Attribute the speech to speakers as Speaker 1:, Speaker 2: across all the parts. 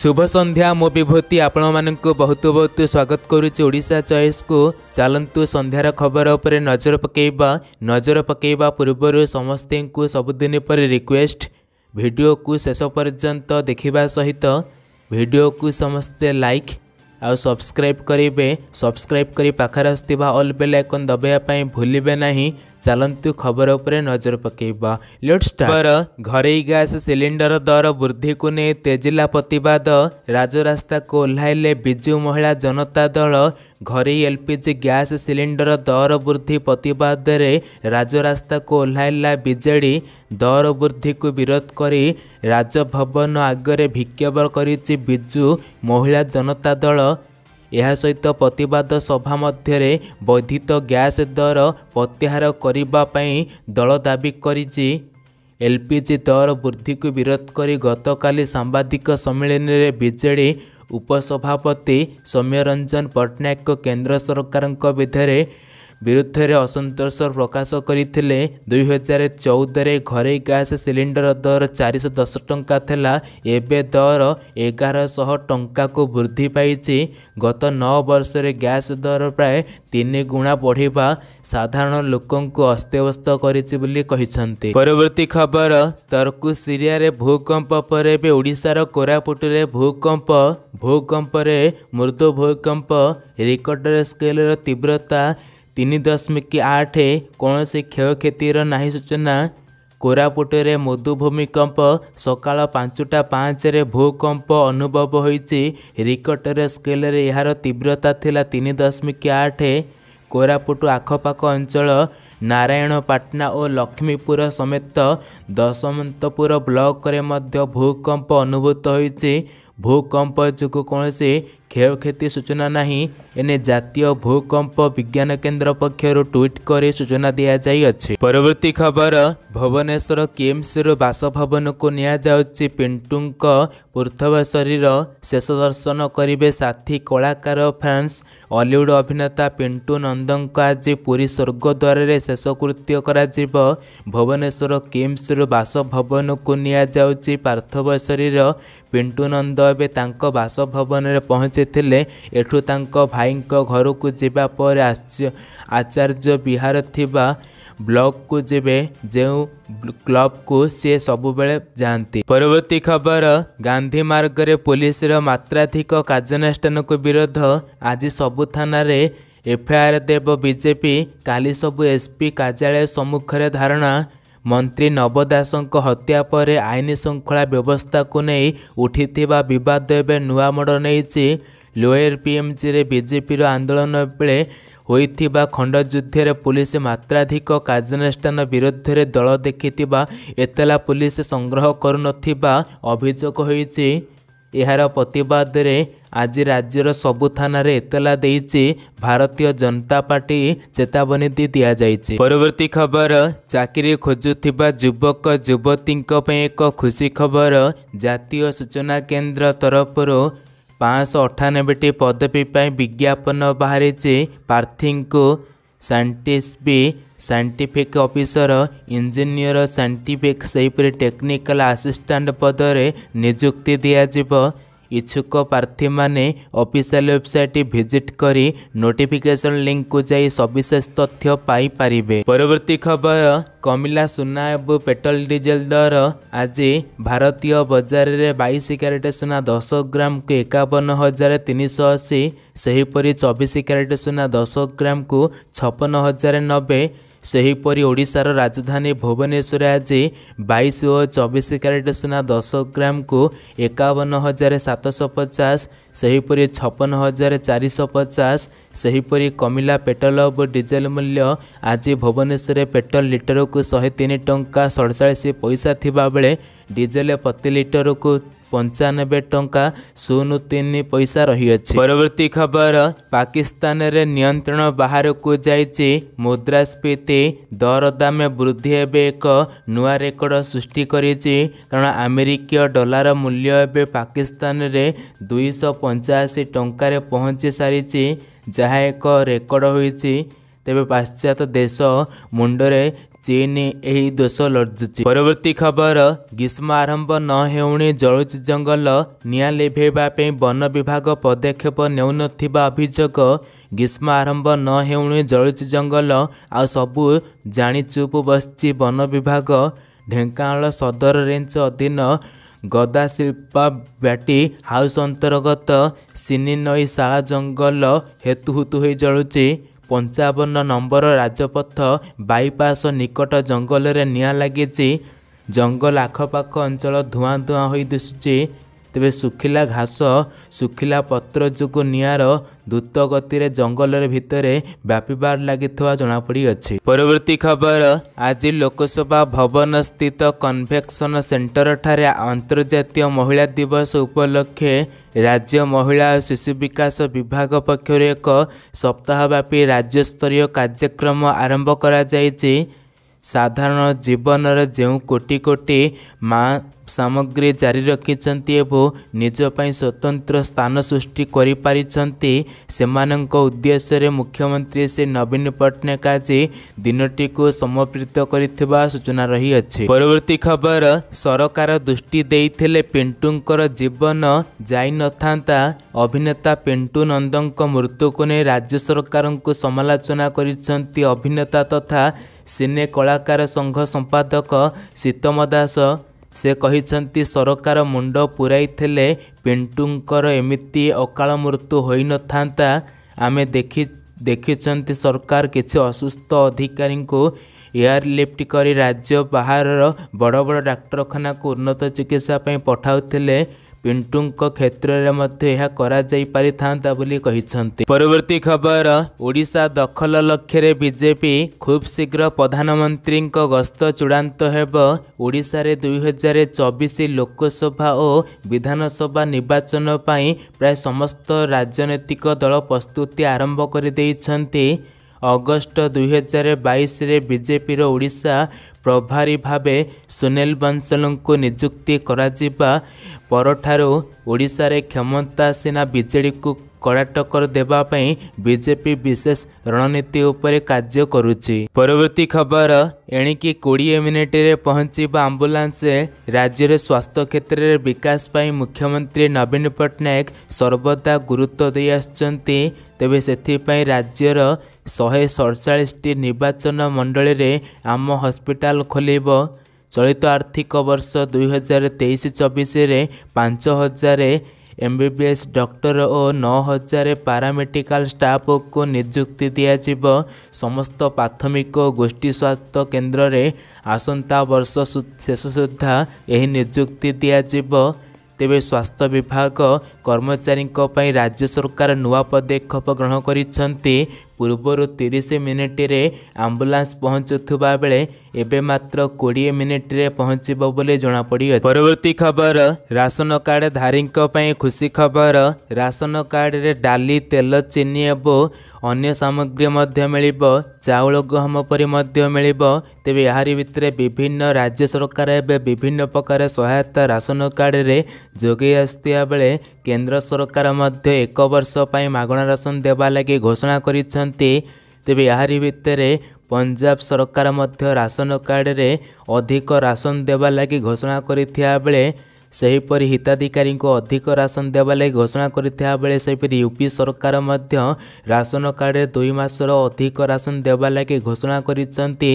Speaker 1: শুভ সন্ধ্যা মো বিভূতি আপনার বহুত বহুত স্বাগত করুছি ওড়শা চয়েসকু চালু সন্ধ্যার খবর উপরে নজর পকাইবা নজর পকাইবা পূর্বর সমস্ত সবুদিন পরে রিকোয়েস্ট ভিডিওকু শেষ পর্যন্ত দেখা সহিত ভিডিওকু সমস্তে লাইক ଆଉ ସବସ୍କ୍ରାଇବ୍ କରିବେ ସବସ୍କ୍ରାଇବ୍ କରି ପାଖରେ ଆସୁଥିବା ଅଲ୍ ବେଲ୍ ଆଇକନ୍ ଦବାଇବା ପାଇଁ ଭୁଲିବେ ନାହିଁ ଚାଲନ୍ତୁ ଖବର ଉପରେ ନଜର ପକାଇବା ଲୋଡ୍ ଷ୍ଟାର ଘରୋଇ ଗ୍ୟାସ ସିଲିଣ୍ଡର ଦର ବୃଦ୍ଧିକୁ ନେଇ ତେଜିଲା ପ୍ରତିବାଦ ରାଜରାସ୍ତାକୁ ଓହ୍ଲାଇଲେ ବିଜୁ ମହିଳା ଜନତା ଦଳ ଘରୋଇ ଏଲ୍ପିଜି ଗ୍ୟାସ ସିଲିଣ୍ଡର ଦର ବୃଦ୍ଧି ପ୍ରତିବାଦରେ ରାଜରାସ୍ତାକୁ ଓହ୍ଲାଇଲା ବିଜେଡ଼ି ଦର ବୃଦ୍ଧିକୁ ବିରୋଧ କରି ରାଜଭବନ ଆଗରେ ଭିକ୍ଷୋଭ କରିଛି ବିଜୁ ମହିଳା ଜନତା ଦଳ ଏହା ସହିତ ପ୍ରତିବାଦ ସଭା ମଧ୍ୟରେ ବୈଧିତ ଗ୍ୟାସ୍ ଦର ପ୍ରତ୍ୟାହାର କରିବା ପାଇଁ ଦଳ ଦାବି କରିଛି ଏଲ୍ ପି ଜି ଦର ବୃଦ୍ଧିକୁ ବିରୋଧ କରି ଗତକାଲି ସାମ୍ବାଦିକ ସମ୍ମିଳନୀରେ ବିଜେଡ଼ି ଉପସଭାପତି ସୌମ୍ୟରଞ୍ଜନ ପଟ୍ଟନାୟକ କେନ୍ଦ୍ର ସରକାରଙ୍କ ବିଧରେ ବିରୁଦ୍ଧରେ ଅସନ୍ତୋଷ ପ୍ରକାଶ କରିଥିଲେ ଦୁଇହଜାର ଚଉଦରେ ଘରୋଇ ଗ୍ୟାସ୍ ସିଲିଣ୍ଡର ଦର ଚାରିଶହ ଦଶ ଟଙ୍କା ଥିଲା ଏବେ ଦର ଏଗାରଶହ ଟଙ୍କାକୁ ବୃଦ୍ଧି ପାଇଛି ଗତ ନଅ ବର୍ଷରେ ଗ୍ୟାସ୍ ଦର ପ୍ରାୟ ତିନି ଗୁଣା ବଢ଼ିବା ସାଧାରଣ ଲୋକଙ୍କୁ ଅସ୍ତବ୍ୟସ୍ତ କରିଛି ବୋଲି କହିଛନ୍ତି ପରବର୍ତ୍ତୀ ଖବର ତର୍କୁ ସିରିଆରେ ଭୂକମ୍ପ ପରେ ଏବେ ଓଡ଼ିଶାର କୋରାପୁଟରେ ଭୂକମ୍ପ ଭୂକମ୍ପରେ ମୃଦୁ ଭୂକମ୍ପ ରେକର୍ଡର ସ୍କେଲର ତୀବ୍ରତା ତିନି ଦଶମିକ ଆଠ କୌଣସି କ୍ଷୟକ୍ଷତିର ନାହିଁ ସୂଚନା କୋରାପୁଟରେ ମୃଦୁ ଭୂମିକମ୍ପ ସକାଳ ପାଞ୍ଚଟା ପାଞ୍ଚରେ ଭୂକମ୍ପ ଅନୁଭବ ହୋଇଛି ରିକଟର ସ୍କେଲରେ ଏହାର ତୀବ୍ରତା ଥିଲା ତିନି ଦଶମିକ ଆଠ କୋରାପୁଟ ଆଖପାଖ ଅଞ୍ଚଳ ନାରାୟଣପାଟନା ଓ ଲକ୍ଷ୍ମୀପୁର ସମେତ ଦଶମନ୍ତପୁର ବ୍ଲକରେ ମଧ୍ୟ ଭୂକମ୍ପ ଅନୁଭୂତ ହୋଇଛି ଭୂକମ୍ପ ଯୋଗୁଁ କୌଣସି କ୍ଷୟକ୍ଷତି ସୂଚନା ନାହିଁ ଏନେ ଜାତୀୟ ଭୂକମ୍ପ ବିଜ୍ଞାନ କେନ୍ଦ୍ର ପକ୍ଷରୁ ଟ୍ୱିଟ୍ କରି ସୂଚନା ଦିଆଯାଇଅଛି ପରବର୍ତ୍ତୀ ଖବର ଭୁବନେଶ୍ୱର କିମ୍ସରୁ ବାସଭବନକୁ ନିଆଯାଉଛି ପିଣ୍ଟୁଙ୍କ ପୃଥବ ଶରୀର ଶେଷ ଦର୍ଶନ କରିବେ ସାଥୀ କଳାକାର ଫ୍ରାନ୍ସ ଅଲିଉଡ଼ ଅଭିନେତା ପିଣ୍ଟୁ ନନ୍ଦଙ୍କ ଆଜି ପୁରୀ ସ୍ୱର୍ଗଦ୍ୱାରରେ ଶେଷକୃତ୍ୟ କରାଯିବ ଭୁବନେଶ୍ୱର କିମ୍ସରୁ ବାସଭବନକୁ ନିଆଯାଉଛି ପାର୍ଥବ ଶରୀର ପିଣ୍ଟୁ ନନ୍ଦ ଏବେ ତାଙ୍କ ବାସଭବନରେ ପହଞ୍ଚି ସେ ଥିଲେ ଏଠୁ ତାଙ୍କ ଭାଇଙ୍କ ଘରକୁ ଯିବା ପରେ ଆଚାର୍ଯ୍ୟ ବିହାର ଥିବା ବ୍ଲକକୁ ଯିବେ ଯେଉଁ କ୍ଲବକୁ ସେ ସବୁବେଳେ ଯାଆନ୍ତି ପରବର୍ତ୍ତୀ ଖବର ଗାନ୍ଧୀ ମାର୍ଗରେ ପୋଲିସର ମାତ୍ରାଧିକ କାର୍ଯ୍ୟାନୁଷ୍ଠାନକୁ ବିରୋଧ ଆଜି ସବୁ ଥାନାରେ ଏଫ୍ଆଇଆର୍ ଦେବ ବିଜେପି କାଲି ସବୁ ଏସ୍ପି କାର୍ଯ୍ୟାଳୟ ସମ୍ମୁଖରେ ଧାରଣା ମନ୍ତ୍ରୀ ନବ ଦାସଙ୍କ ହତ୍ୟା ପରେ ଆଇନ ଶୃଙ୍ଖଳା ବ୍ୟବସ୍ଥାକୁ ନେଇ ଉଠିଥିବା ବିବାଦ ଏବେ ନୂଆ ମୋଡ଼ ନେଇଛି ଲୋୟର ପିଏମ୍ଜିରେ ବିଜେପିର ଆନ୍ଦୋଳନ ବେଳେ ହୋଇଥିବା ଖଣ୍ଡଯୁଦ୍ଧରେ ପୁଲିସ ମାତ୍ରାଧିକ କାର୍ଯ୍ୟାନୁଷ୍ଠାନ ବିରୁଦ୍ଧରେ ଦଳ ଦେଖିଥିବା ଏତଲା ପୁଲିସ ସଂଗ୍ରହ କରୁନଥିବା ଅଭିଯୋଗ ହୋଇଛି ଏହାର ପ୍ରତିବାଦରେ ଆଜି ରାଜ୍ୟର ସବୁ ଥାନାରେ ଏତଲା ଦେଇଛି ଭାରତୀୟ ଜନତା ପାର୍ଟି ଚେତାବନୀ ଦିଆଯାଇଛି ପରବର୍ତ୍ତୀ ଖବର ଚାକିରି ଖୋଜୁଥିବା ଯୁବକ ଯୁବତୀଙ୍କ ପାଇଁ ଏକ ଖୁସି ଖବର ଜାତୀୟ ସୂଚନା କେନ୍ଦ୍ର ତରଫରୁ ପାଞ୍ଚଶହ ଅଠାନବେଟି ପଦବୀ ପାଇଁ ବିଜ୍ଞାପନ ବାହାରିଛି ପ୍ରାର୍ଥୀଙ୍କୁ scientist B scientific officer engineer scientific ସେହିପରି ଟେକ୍ନିକାଲ ଆସିଷ୍ଟାଣ୍ଟ ପଦରେ ନିଯୁକ୍ତି ଦିଆଯିବ ଇଚ୍ଛୁକ ପ୍ରାର୍ଥୀମାନେ ଅଫିସିଆଲ ୱେବସାଇଟ ଭିଜିଟ୍ କରି ନୋଟିଫିକେସନ ଲିଙ୍କକୁ ଯାଇ ସବିଶେଷ ତଥ୍ୟ ପାଇପାରିବେ ପରବର୍ତ୍ତୀ ଖବର କମିଲା ସୁନା ଏବଂ ପେଟ୍ରୋଲ ଡିଜେଲ ଦର ଆଜି ଭାରତୀୟ ବଜାରରେ ବାଇଶ କ୍ୟାରେଟ ସୁନା ଦଶ ଗ୍ରାମକୁ ଏକାବନ ହଜାର ତିନିଶହ ଅଶୀ ସେହିପରି ଚବିଶ କ୍ୟାରେଟ ସୁନା ଦଶ ଗ୍ରାମକୁ ଛପନ ହଜାର ନବେ ସେହିପରି ଓଡ଼ିଶାର ରାଜଧାନୀ ଭୁବନେଶ୍ୱର ଆଜି ବାଇଶ ଓ ଚବିଶ କ୍ୟାରେଟ ସୁନା ଦଶ ଗ୍ରାମକୁ ଏକାବନ ହଜାର ସାତଶହ ପଚାଶ ସେହିପରି ଛପନ ହଜାର ଚାରିଶହ ପଚାଶ ସେହିପରି କମିଲା ପେଟ୍ରୋଲ ଓ ଡିଜେଲ ମୂଲ୍ୟ ଆଜି ଭୁବନେଶ୍ୱରରେ ପେଟ୍ରୋଲ ଲିଟରକୁ ଶହେ ତିନି ଟଙ୍କା ସଡ଼ଚାଳିଶ ପଇସା ଥିବାବେଳେ ଡିଜେଲ ପ୍ରତି ଲିଟରକୁ ପଞ୍ଚାନବେ ଟଙ୍କା ଶୂନ ତିନି ପଇସା ରହିଅଛି ପରବର୍ତ୍ତୀ ଖବର ପାକିସ୍ତାନରେ ନିୟନ୍ତ୍ରଣ ବାହାରକୁ ଯାଇଛି ମୁଦ୍ରାସ୍ଫୀତି ଦରଦାମ ବୃଦ୍ଧି ଏବେ ଏକ ନୂଆ ରେକର୍ଡ ସୃଷ୍ଟି କରିଛି କାରଣ ଆମେରିକୀୟ ଡଲାର ମୂଲ୍ୟ ଏବେ ପାକିସ୍ତାନରେ ଦୁଇଶହ ପଞ୍ଚାଅଶୀ ଟଙ୍କାରେ ପହଞ୍ଚି ସାରିଛି ଯାହା ଏକ ରେକର୍ଡ଼ ହୋଇଛି ତେବେ ପାଶ୍ଚାତ୍ୟ ଦେଶ ମୁଣ୍ଡରେ चीन यही दोष लड्जु पर्वर्ती खबर ग्रीष्म आरम्भ नहेउ जी जङ्गल नियाँ लिभे वन विभाग पदक्षेप नेउन अभिजो ग्रीष्म न नहेउ जी जंगल आ सब चुप चुपु वन विभाग ढेङ्काल सदर ेञ्ज अधीन गदा शिल्प गदाशिल्प्याटी हाउस अन्तर्गत सिन नै जंगल जङ्गल हेतुतुहै ज ପଞ୍ଚାବନ ନମ୍ବର ରାଜପଥ ବାଇପାସ ନିକଟ ଜଙ୍ଗଲରେ ନିଆଁ ଲାଗିଛି ଜଙ୍ଗଲ ଆଖପାଖ ଅଞ୍ଚଳ ଧୂଆଁ ଧୂଆଁ ହୋଇ ଦିଶୁଛି ତେବେ ଶୁଖିଲା ଘାସ ଶୁଖିଲା ପତ୍ର ଯୋଗୁଁ ନିଆଁର ଦ୍ରୁତ ଗତିରେ ଜଙ୍ଗଲରେ ଭିତରେ ବ୍ୟାପିବାର ଲାଗିଥିବା ଜଣାପଡ଼ିଅଛି ପରବର୍ତ୍ତୀ ଖବର ଆଜି ଲୋକସଭା ଭବନ ସ୍ଥିତ କନଭେକ୍ସନ ଠାରେ ଆନ୍ତର୍ଜାତୀୟ ମହିଳା ଦିବସ ଉପଲକ୍ଷେ ରାଜ୍ୟ ମହିଳା ଓ ଶିଶୁ ବିକାଶ ବିଭାଗ ପକ୍ଷରୁ ଏକ ସପ୍ତାହ ବ୍ୟାପୀ ରାଜ୍ୟସ୍ତରୀୟ କାର୍ଯ୍ୟକ୍ରମ ଆରମ୍ଭ କରାଯାଇଛି ସାଧାରଣ ଜୀବନର ଯେଉଁ କୋଟି କୋଟି ମା ସାମଗ୍ରୀ ଜାରି ରଖିଛନ୍ତି ଏବଂ ନିଜ ପାଇଁ ସ୍ୱତନ୍ତ୍ର ସ୍ଥାନ ସୃଷ୍ଟି କରିପାରିଛନ୍ତି ସେମାନଙ୍କ ଉଦ୍ଦେଶ୍ୟରେ ମୁଖ୍ୟମନ୍ତ୍ରୀ ଶ୍ରୀ ନବୀନ ପଟ୍ଟନାୟକ ଆଜି ଦିନଟିକୁ ସମର୍ପିତ କରିଥିବା ସୂଚନା ରହିଅଛି ପରବର୍ତ୍ତୀ ଖବର ସରକାର ଦୃଷ୍ଟି ଦେଇଥିଲେ ପିଣ୍ଟୁଙ୍କର ଜୀବନ ଯାଇନଥାନ୍ତା ଅଭିନେତା ପିଣ୍ଟୁ ନନ୍ଦଙ୍କ ମୃତ୍ୟୁକୁ ନେଇ ରାଜ୍ୟ ସରକାରଙ୍କୁ ସମାଲୋଚନା କରିଛନ୍ତି ଅଭିନେତା ତଥା ସିନେ କଳାକାର ସଂଘ ସମ୍ପାଦକ ଶୀତମ ଦାସ ସେ କହିଛନ୍ତି ସରକାର ମୁଣ୍ଡ ପୂରାଇଥିଲେ ପିଣ୍ଟୁଙ୍କର ଏମିତି ଅକାଳ ମୃତ୍ୟୁ ହୋଇନଥାନ୍ତା ଆମେ ଦେଖି ଦେଖିଛନ୍ତି ସରକାର କିଛି ଅସୁସ୍ଥ ଅଧିକାରୀଙ୍କୁ ଏୟାରଲିଫ୍ଟ କରି ରାଜ୍ୟ ବାହାରର ବଡ଼ ବଡ଼ ଡାକ୍ତରଖାନାକୁ ଉନ୍ନତ ଚିକିତ୍ସା ପାଇଁ ପଠାଉଥିଲେ ପିଣ୍ଟୁଙ୍କ କ୍ଷେତ୍ରରେ ମଧ୍ୟ ଏହା କରାଯାଇପାରିଥାନ୍ତା ବୋଲି କହିଛନ୍ତି ପରବର୍ତ୍ତୀ ଖବର ଓଡ଼ିଶା ଦଖଲ ଲକ୍ଷ୍ୟରେ ବିଜେପି ଖୁବ୍ ଶୀଘ୍ର ପ୍ରଧାନମନ୍ତ୍ରୀଙ୍କ ଗସ୍ତ ଚୂଡ଼ାନ୍ତ ହେବ ଓଡ଼ିଶାରେ ଦୁଇହଜାର ଚବିଶ ଲୋକସଭା ଓ ବିଧାନସଭା ନିର୍ବାଚନ ପାଇଁ ପ୍ରାୟ ସମସ୍ତ ରାଜନୈତିକ ଦଳ ପ୍ରସ୍ତୁତି ଆରମ୍ଭ କରିଦେଇଛନ୍ତି ଅଗଷ୍ଟ ଦୁଇହଜାର ବାଇଶରେ ବିଜେପିର ଓଡ଼ିଶା ପ୍ରଭାରୀ ଭାବେ ସୁନୀଲ ବଂଶଲଙ୍କୁ ନିଯୁକ୍ତି କରାଯିବା ପରଠାରୁ ଓଡ଼ିଶାରେ କ୍ଷମତାସୀନା ବିଜେଡ଼ିକୁ କଡ଼ାଟକର ଦେବା ପାଇଁ ବିଜେପି ବିଶେଷ ରଣନୀତି ଉପରେ କାର୍ଯ୍ୟ କରୁଛି ପରବର୍ତ୍ତୀ ଖବର ଏଣିକି କୋଡ଼ିଏ ମିନିଟ୍ରେ ପହଞ୍ଚିବା ଆମ୍ବୁଲାନ୍ସ ରାଜ୍ୟରେ ସ୍ୱାସ୍ଥ୍ୟ କ୍ଷେତ୍ରରେ ବିକାଶ ପାଇଁ ମୁଖ୍ୟମନ୍ତ୍ରୀ ନବୀନ ପଟ୍ଟନାୟକ ସର୍ବଦା ଗୁରୁତ୍ୱ ଦେଇ ଆସୁଛନ୍ତି ତେବେ ସେଥିପାଇଁ ରାଜ୍ୟର ଶହେ ସଡ଼ଚାଳିଶଟି ନିର୍ବାଚନ ମଣ୍ଡଳୀରେ ଆମ ହସ୍ପିଟାଲ ଖୋଲିବ ଚଳିତ ଆର୍ଥିକ ବର୍ଷ ଦୁଇହଜାର ତେଇଶ ଚବିଶରେ ପାଞ୍ଚ ହଜାର M B B S doctor ଓ ନଅ ହଜାର ପାରାମେଡ଼ିକାଲ ଷ୍ଟାଫ୍କୁ ନିଯୁକ୍ତି ଦିଆଯିବ ସମସ୍ତ ପ୍ରାଥମିକ ଗୋଷ୍ଠୀ ସ୍ୱାସ୍ଥ୍ୟ କେନ୍ଦ୍ରରେ ଆସନ୍ତା ବର୍ଷ ଶେଷ ସୁଦ୍ଧା ଏହି ନିଯୁକ୍ତି ଦିଆଯିବ ତେବେ ସ୍ୱାସ୍ଥ୍ୟ ବିଭାଗ କର୍ମଚାରୀଙ୍କ ପାଇଁ ରାଜ୍ୟ ସରକାର ନୂଆ ପଦକ୍ଷେପ ଗ୍ରହଣ କରିଛନ୍ତି ପୂର୍ବରୁ ତିରିଶ ମିନିଟରେ ଆମ୍ବୁଲାନ୍ସ ପହଞ୍ଚୁଥିବା ବେଳେ ଏବେ ମାତ୍ର କୋଡ଼ିଏ ମିନିଟରେ ପହଞ୍ଚିବ ବୋଲି ଜଣାପଡ଼ିଅଛି ପରବର୍ତ୍ତୀ ଖବର ରାସନ କାର୍ଡ଼ଧାରୀଙ୍କ ପାଇଁ ଖୁସି ଖବର ରାସନ କାର୍ଡ଼ରେ ଡାଲି ତେଲ ଚିନି ଏବଂ ଅନ୍ୟ ସାମଗ୍ରୀ ମଧ୍ୟ ମିଳିବ ଚାଉଳ ଗହମ ପରି ମଧ୍ୟ ମିଳିବ ତେବେ ଏହାରି ଭିତରେ ବିଭିନ୍ନ ରାଜ୍ୟ ସରକାର ଏବେ ବିଭିନ୍ନ ପ୍ରକାର ସହାୟତା ରାସନ କାର୍ଡ଼ରେ ଯୋଗାଇ ଆସୁଥିବା ବେଳେ କେନ୍ଦ୍ର ସରକାର ମଧ୍ୟ ଏକ ବର୍ଷ ପାଇଁ ମାଗଣା ରାସନ ଦେବା ଲାଗି ଘୋଷଣା କରିଛନ୍ତି ତେବେ ଏହାରି ଭିତରେ ପଞ୍ଜାବ ସରକାର ମଧ୍ୟ ରାସନ କାର୍ଡ଼ରେ ଅଧିକ ରାସନ ଦେବା ଲାଗି ଘୋଷଣା କରିଥିବା ବେଳେ ସେହିପରି ହିତାଧିକାରୀଙ୍କୁ ଅଧିକ ରାସନ ଦେବା ଲାଗି ଘୋଷଣା କରିଥିବା ବେଳେ ସେହିପରି ୟୁପି ସରକାର ମଧ୍ୟ ରାସନ କାର୍ଡ଼ରେ ଦୁଇ ମାସର ଅଧିକ ରାସନ ଦେବା ଲାଗି ଘୋଷଣା କରିଛନ୍ତି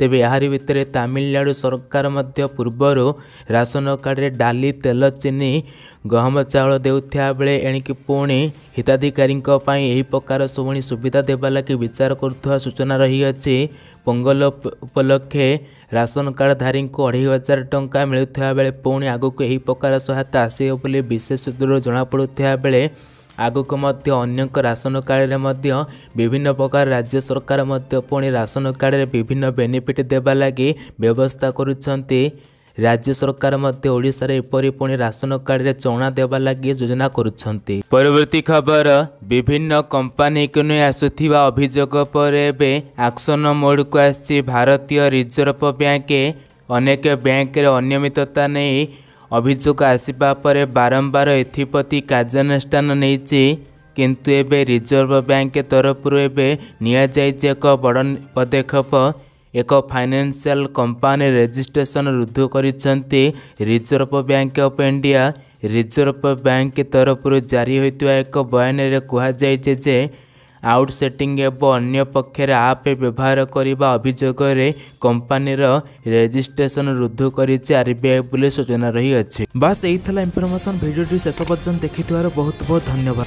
Speaker 1: ତେବେ ଏହାରି ଭିତରେ ତାମିଲନାଡ଼ୁ ସରକାର ମଧ୍ୟ ପୂର୍ବରୁ ରାସନ କାର୍ଡ଼ରେ ଡାଲି ତେଲ ଚିନି ଗହମ ଚାଉଳ ଦେଉଥିବା ବେଳେ ଏଣିକି ପୁଣି ହିତାଧିକାରୀଙ୍କ ପାଇଁ ଏହି ପ୍ରକାର ଶୁଣି ସୁବିଧା ଦେବା ଲାଗି ବିଚାର କରୁଥିବା ସୂଚନା ରହିଅଛି ପୋଙ୍ଗଲ ଉପଲକ୍ଷେ ରାସନ କାର୍ଡ଼ଧାରୀଙ୍କୁ ଅଢ଼େଇ ହଜାର ଟଙ୍କା ମିଳୁଥିବା ବେଳେ ପୁଣି ଆଗକୁ ଏହି ପ୍ରକାର ସହାୟତା ଆସିବ ବୋଲି ବିଶେଷ ସୂତ୍ରରୁ ଜଣାପଡ଼ୁଥିବା ବେଳେ ଆଗକୁ ମଧ୍ୟ ଅନ୍ୟଙ୍କ ରାସନ କାର୍ଡ଼ରେ ମଧ୍ୟ ବିଭିନ୍ନ ପ୍ରକାର ରାଜ୍ୟ ସରକାର ମଧ୍ୟ ପୁଣି ରାସନ କାର୍ଡ଼ରେ ବିଭିନ୍ନ ବେନିଫିଟ୍ ଦେବା ଲାଗି ବ୍ୟବସ୍ଥା କରୁଛନ୍ତି ରାଜ୍ୟ ସରକାର ମଧ୍ୟ ଓଡ଼ିଶାରେ ଏପରି ପୁଣି ରାସନ କାର୍ଡ଼ରେ ଚଣା ଦେବା ଲାଗି ଯୋଜନା କରୁଛନ୍ତି ପରବର୍ତ୍ତୀ ଖବର ବିଭିନ୍ନ କମ୍ପାନୀକୁ ନେଇ ଆସୁଥିବା ଅଭିଯୋଗ ପରେ ଏବେ ଆକ୍ସନ ମୋଡ଼କୁ ଆସିଛି ଭାରତୀୟ ରିଜର୍ଭ ବ୍ୟାଙ୍କ ଅନେକ ବ୍ୟାଙ୍କରେ ଅନିୟମିତତା ନେଇ ଅଭିଯୋଗ ଆସିବା ପରେ ବାରମ୍ବାର ଏଥିପ୍ରତି କାର୍ଯ୍ୟାନୁଷ୍ଠାନ ନେଇଛି କିନ୍ତୁ ଏବେ ରିଜର୍ଭ ବ୍ୟାଙ୍କ ତରଫରୁ ଏବେ ନିଆଯାଇଛି ଏକ ବଡ଼ ପଦକ୍ଷେପ ଏକ ଫାଇନାନ୍ସିଆଲ କମ୍ପାନୀ ରେଜିଷ୍ଟ୍ରେସନ ରୁଦ୍ଧ କରିଛନ୍ତି Reserve Bank of India Reserve Bank ତରଫରୁ ଜାରି ହୋଇଥିବା ଏକ ବୟାନରେ କୁହାଯାଇଛି ଯେ ଆଉଟ୍ ସେଟିଂ ଏବଂ ଅନ୍ୟ ପକ୍ଷରେ ଆପ୍ ବ୍ୟବହାର କରିବା ଅଭିଯୋଗରେ କମ୍ପାନୀର ରେଜିଷ୍ଟ୍ରେସନ ରୁଦ୍ଧ କରିଛି ଆର୍ବିଆଇ ବୋଲି ସୂଚନା ରହିଅଛି ବାସ୍ ଏଇ ଥିଲା ଇନ୍ଫର୍ମେସନ୍ ଭିଡ଼ିଓଟି ଶେଷ ପର୍ଯ୍ୟନ୍ତ ଦେଖିଥିବାରୁ ବହୁତ ବହୁତ ଧନ୍ୟବାଦ